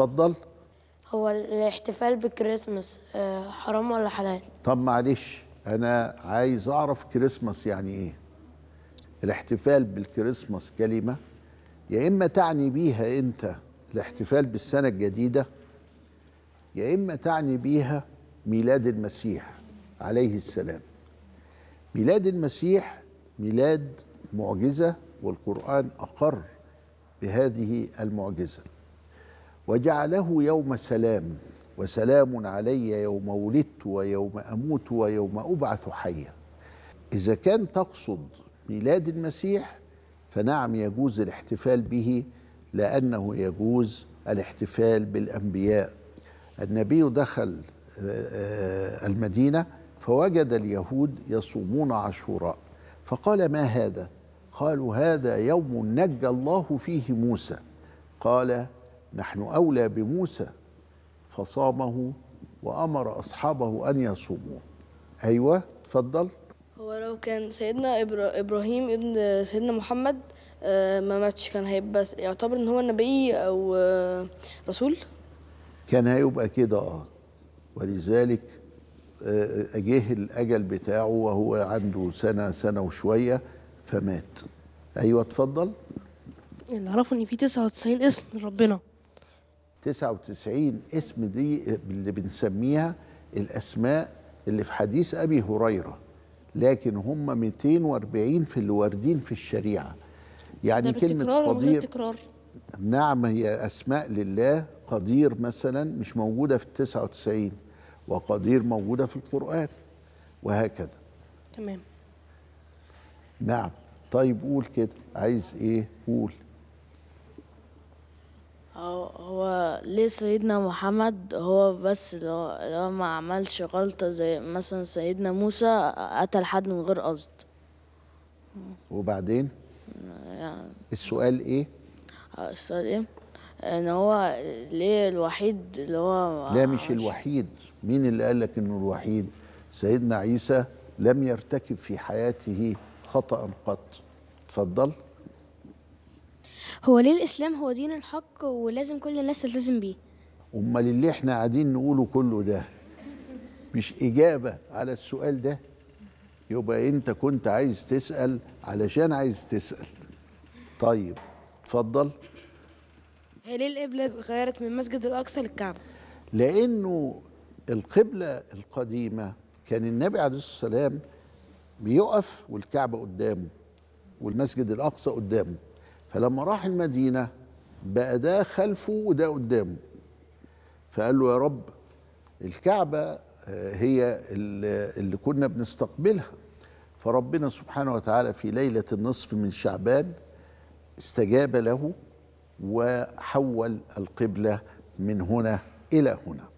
اتفضل هو الاحتفال بالكريسماس آه، حرام ولا حلال طب معلش انا عايز اعرف كريسماس يعني ايه الاحتفال بالكريسماس كلمه يا اما تعني بيها انت الاحتفال بالسنه الجديده يا اما تعني بيها ميلاد المسيح عليه السلام ميلاد المسيح ميلاد معجزه والقران اقر بهذه المعجزه وجعله يوم سلام وسلام علي يوم ولدت ويوم اموت ويوم ابعث حيا اذا كان تقصد ميلاد المسيح فنعم يجوز الاحتفال به لانه يجوز الاحتفال بالانبياء النبي دخل آه، المدينه فوجد اليهود يصومون عاشوراء فقال ما هذا قالوا هذا يوم نجى الله فيه موسى قال نحن اولى بموسى فصامه وامر اصحابه ان يصوموه ايوه اتفضل هو لو كان سيدنا ابراهيم ابن سيدنا محمد آه، ما ماتش كان هيبقى يعتبر ان هو نبي او آه، رسول كان هيبقى كده اه ولذلك آه، جه الاجل بتاعه وهو عنده سنه سنه وشويه فمات ايوه اتفضل اللي اعرفه ان في 99 اسم ربنا 99 اسم دي اللي بنسميها الاسماء اللي في حديث ابي هريره لكن هم 240 في اللي واردين في الشريعه يعني ده كلمه قدير تكرار نعم هي اسماء لله قدير مثلا مش موجوده في 99 وقدير موجوده في القران وهكذا تمام نعم طيب قول كده عايز ايه قول هو ليه سيدنا محمد هو بس لو, لو ما عملش غلطة زي مثلا سيدنا موسى قتل حد من غير قصد وبعدين يعني السؤال ايه السؤال ايه ان هو ليه الوحيد اللي هو لا مش الوحيد مين اللي قال لك انه الوحيد سيدنا عيسى لم يرتكب في حياته خطأ قط اتفضل هو ليه الإسلام هو دين الحق ولازم كل الناس تلتزم بيه أمال اللي إحنا قاعدين نقوله كله ده مش إجابة على السؤال ده يبقى أنت كنت عايز تسأل علشان عايز تسأل طيب اتفضل هي ليه القبلة اتغيرت من مسجد الأقصى للكعبة؟ لأنه القبلة القديمة كان النبي عليه الصلاة والسلام بيقف والكعبة قدامه والمسجد الأقصى قدامه فلما راح المدينة بقى ده خلفه وده قدامه فقال له يا رب الكعبة آه، هي اللي كنا بنستقبلها فربنا سبحانه وتعالى في ليلة النصف من شعبان استجاب له وحول القبلة من هنا إلى هنا